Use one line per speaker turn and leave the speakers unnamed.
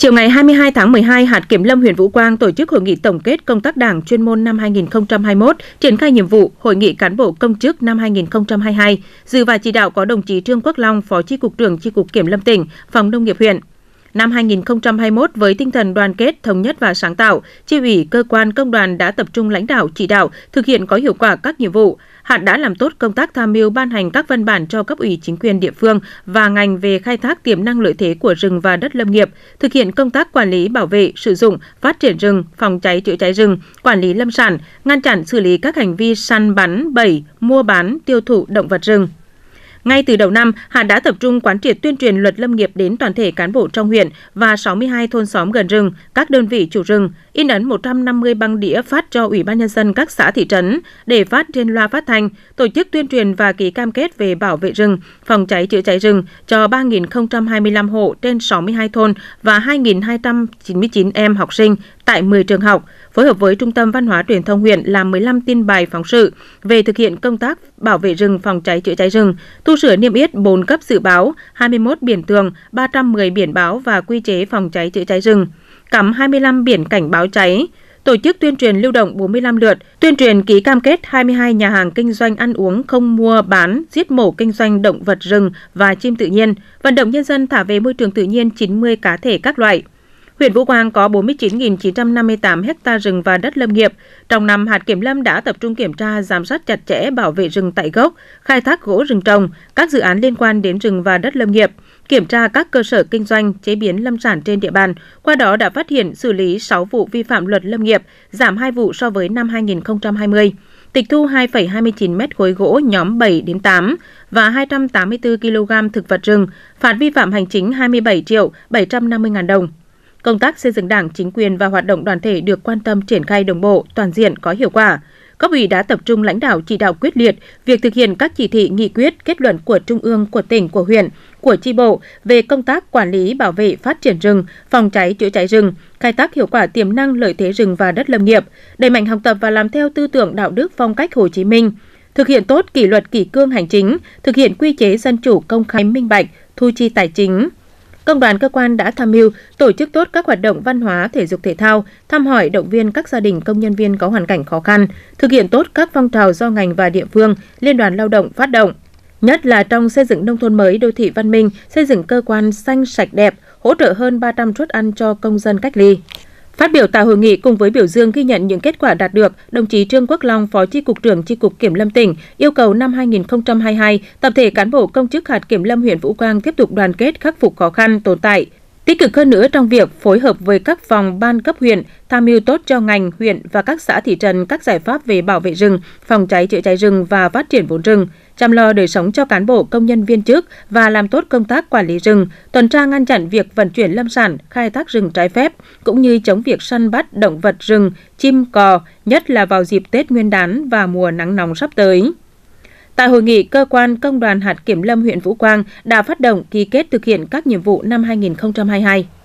Chiều ngày 22 tháng 12, hạt kiểm lâm huyện Vũ Quang tổ chức hội nghị tổng kết công tác đảng chuyên môn năm 2021, triển khai nhiệm vụ hội nghị cán bộ công chức năm 2022. Dự và chỉ đạo có đồng chí Trương Quốc Long, Phó Chi cục trưởng Chi cục Kiểm lâm tỉnh, Phòng Nông nghiệp huyện, Năm 2021, với tinh thần đoàn kết, thống nhất và sáng tạo, chi ủy, cơ quan, công đoàn đã tập trung lãnh đạo, chỉ đạo, thực hiện có hiệu quả các nhiệm vụ. Hạn đã làm tốt công tác tham mưu ban hành các văn bản cho cấp ủy chính quyền địa phương và ngành về khai thác tiềm năng lợi thế của rừng và đất lâm nghiệp, thực hiện công tác quản lý, bảo vệ, sử dụng, phát triển rừng, phòng cháy chữa cháy rừng, quản lý lâm sản, ngăn chặn xử lý các hành vi săn bắn, bẫy, mua bán, tiêu thụ động vật rừng. Ngay từ đầu năm, Hà đã tập trung quán triệt tuyên truyền luật lâm nghiệp đến toàn thể cán bộ trong huyện và 62 thôn xóm gần rừng, các đơn vị chủ rừng, in ấn 150 băng đĩa phát cho Ủy ban Nhân dân các xã thị trấn để phát trên loa phát thanh, tổ chức tuyên truyền và ký cam kết về bảo vệ rừng, phòng cháy chữa cháy rừng cho 3.025 hộ trên 62 thôn và 2.299 em học sinh tại 10 trường học, phối hợp với Trung tâm Văn hóa Truyền thông huyện làm 15 tin bài phóng sự về thực hiện công tác bảo vệ rừng, phòng cháy chữa cháy rừng, tu sửa niêm yết 4 cấp dự báo, 21 biển tường, 310 biển báo và quy chế phòng cháy chữa cháy rừng, cắm 25 biển cảnh báo cháy, tổ chức tuyên truyền lưu động 45 lượt, tuyên truyền ký cam kết 22 nhà hàng kinh doanh ăn uống không mua bán, giết mổ kinh doanh động vật rừng và chim tự nhiên, vận động nhân dân thả về môi trường tự nhiên 90 cá thể các loại. Huyện Vũ Quang có 49.958 ha rừng và đất lâm nghiệp. Trong năm, hạt kiểm lâm đã tập trung kiểm tra, giám sát chặt chẽ bảo vệ rừng tại gốc, khai thác gỗ rừng trồng, các dự án liên quan đến rừng và đất lâm nghiệp, kiểm tra các cơ sở kinh doanh, chế biến lâm sản trên địa bàn. Qua đó đã phát hiện xử lý 6 vụ vi phạm luật lâm nghiệp, giảm 2 vụ so với năm 2020 tịch thu 2,29 mét khối gỗ nhóm 7 đến 8 và 284 kg thực vật rừng, phạt vi phạm hành chính 27 triệu 750 ngàn đồng. Công tác xây dựng Đảng, chính quyền và hoạt động đoàn thể được quan tâm triển khai đồng bộ, toàn diện, có hiệu quả. Cấp ủy đã tập trung lãnh đạo chỉ đạo quyết liệt việc thực hiện các chỉ thị, nghị quyết, kết luận của trung ương, của tỉnh, của huyện, của chi bộ về công tác quản lý, bảo vệ, phát triển rừng, phòng cháy chữa cháy rừng, khai thác hiệu quả tiềm năng lợi thế rừng và đất lâm nghiệp, đẩy mạnh học tập và làm theo tư tưởng đạo đức phong cách Hồ Chí Minh, thực hiện tốt kỷ luật kỷ cương hành chính, thực hiện quy chế dân chủ công khai minh bạch, thu chi tài chính, Công đoàn cơ quan đã tham mưu tổ chức tốt các hoạt động văn hóa, thể dục thể thao, thăm hỏi động viên các gia đình công nhân viên có hoàn cảnh khó khăn, thực hiện tốt các phong trào do ngành và địa phương, liên đoàn lao động phát động, nhất là trong xây dựng nông thôn mới đô thị văn minh, xây dựng cơ quan xanh sạch đẹp, hỗ trợ hơn 300 suất ăn cho công dân cách ly. Phát biểu tại hội nghị cùng với biểu dương ghi nhận những kết quả đạt được, đồng chí Trương Quốc Long, Phó Chi cục trưởng Chi cục Kiểm lâm tỉnh yêu cầu năm 2022, tập thể cán bộ công chức hạt Kiểm lâm huyện Vũ Quang tiếp tục đoàn kết khắc phục khó khăn tồn tại, Tích cực hơn nữa trong việc phối hợp với các phòng ban cấp huyện, tham mưu tốt cho ngành, huyện và các xã thị trấn các giải pháp về bảo vệ rừng, phòng cháy chữa cháy rừng và phát triển vốn rừng, chăm lo đời sống cho cán bộ công nhân viên chức và làm tốt công tác quản lý rừng, tuần tra ngăn chặn việc vận chuyển lâm sản, khai thác rừng trái phép, cũng như chống việc săn bắt động vật rừng, chim cò, nhất là vào dịp Tết Nguyên đán và mùa nắng nóng sắp tới. Tại hội nghị, cơ quan công đoàn hạt kiểm lâm huyện Vũ Quang đã phát động ký kết thực hiện các nhiệm vụ năm 2022.